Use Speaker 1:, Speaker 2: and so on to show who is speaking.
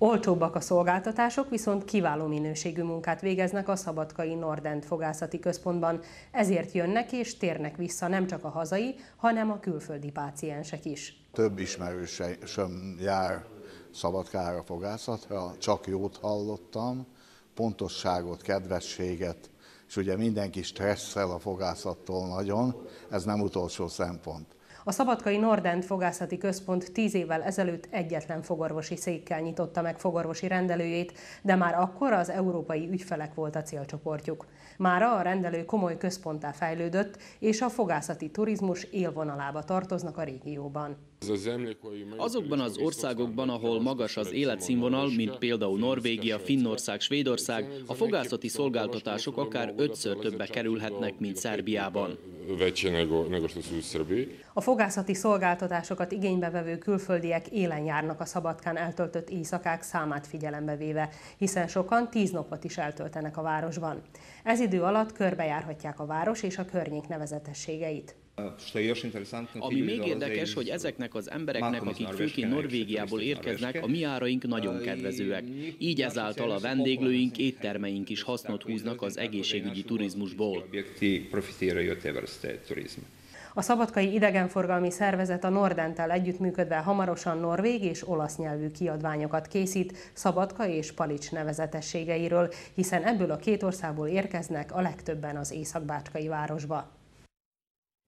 Speaker 1: Olcsóbbak a szolgáltatások, viszont kiváló minőségű munkát végeznek a Szabadkai Nordend Fogászati Központban. Ezért jönnek és térnek vissza nem csak a hazai, hanem a külföldi páciensek is.
Speaker 2: Több ismerősöm jár Szabadkára fogászatra, csak jót hallottam, pontosságot, kedvességet, és ugye mindenki stresszel a fogászattól nagyon, ez nem utolsó szempont.
Speaker 1: A Szabadkai Nordent Fogászati Központ tíz évvel ezelőtt egyetlen fogorvosi székkel nyitotta meg fogorvosi rendelőjét, de már akkor az európai ügyfelek volt a célcsoportjuk. Mára a rendelő komoly központtá fejlődött, és a fogászati turizmus élvonalába tartoznak a régióban.
Speaker 3: Azokban az országokban, ahol magas az életszínvonal, mint például Norvégia, Finnország, Svédország, a fogászati szolgáltatások akár ötször többe kerülhetnek, mint Szerbiában
Speaker 1: veće nego, nego što su u Srbiji. A fogászati szolgáltatásokat igénybe vevő külföldiek élen járnak a Szabadkán eltöltött éjszakák számát figyelembe véve, hiszen sokan tíz napot is eltöltenek a városban. Ez idő alatt körbejárhatják a város és a környék nevezetességeit.
Speaker 3: Ami még érdekes, hogy ezeknek az embereknek, akik főként Norvégiából érkeznek, a mi áraink nagyon kedvezőek. Így ezáltal a vendéglőink, éttermeink is hasznot húznak az egészségügyi turizmusból.
Speaker 1: A Szabadkai Idegenforgalmi Szervezet a Nordentel együttműködve hamarosan norvég és olasz nyelvű kiadványokat készít Szabadka és Palics nevezetességeiről, hiszen ebből a két országból érkeznek a legtöbben az északbácskai városba.